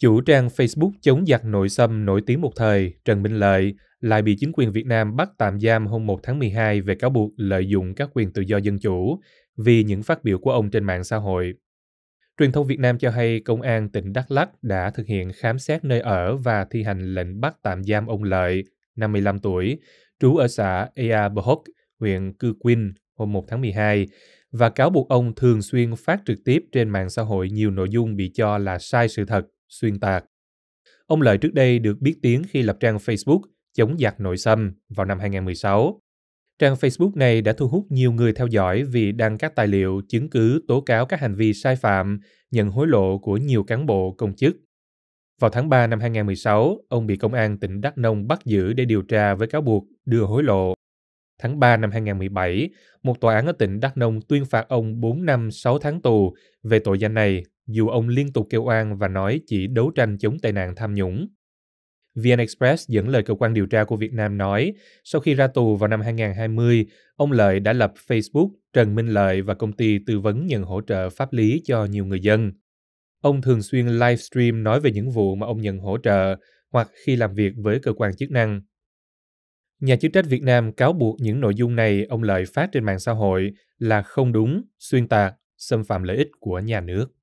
Chủ trang Facebook chống giặc nội xâm nổi tiếng một thời, Trần Minh Lợi, lại bị chính quyền Việt Nam bắt tạm giam hôm 1 tháng 12 về cáo buộc lợi dụng các quyền tự do dân chủ vì những phát biểu của ông trên mạng xã hội. Truyền thông Việt Nam cho hay công an tỉnh Đắk Lắk đã thực hiện khám xét nơi ở và thi hành lệnh bắt tạm giam ông Lợi, 55 tuổi, trú ở xã Ea Bohok, huyện Cư Quynh hôm 1 tháng 12 và cáo buộc ông thường xuyên phát trực tiếp trên mạng xã hội nhiều nội dung bị cho là sai sự thật xuyên tạc. Ông Lợi trước đây được biết tiếng khi lập trang Facebook chống giặc nội xâm vào năm 2016. Trang Facebook này đã thu hút nhiều người theo dõi vì đăng các tài liệu, chứng cứ tố cáo các hành vi sai phạm, nhận hối lộ của nhiều cán bộ công chức. Vào tháng 3 năm 2016, ông bị công an tỉnh Đắk Nông bắt giữ để điều tra với cáo buộc đưa hối lộ. Tháng 3 năm 2017, một tòa án ở tỉnh Đắk Nông tuyên phạt ông 4 năm 6 tháng tù về tội danh này, dù ông liên tục kêu oan và nói chỉ đấu tranh chống tệ nạn tham nhũng. VN Express dẫn lời cơ quan điều tra của Việt Nam nói, sau khi ra tù vào năm 2020, ông Lợi đã lập Facebook Trần Minh Lợi và công ty tư vấn nhận hỗ trợ pháp lý cho nhiều người dân. Ông thường xuyên livestream nói về những vụ mà ông nhận hỗ trợ hoặc khi làm việc với cơ quan chức năng. Nhà chức trách Việt Nam cáo buộc những nội dung này ông Lợi phát trên mạng xã hội là không đúng, xuyên tạc, xâm phạm lợi ích của nhà nước.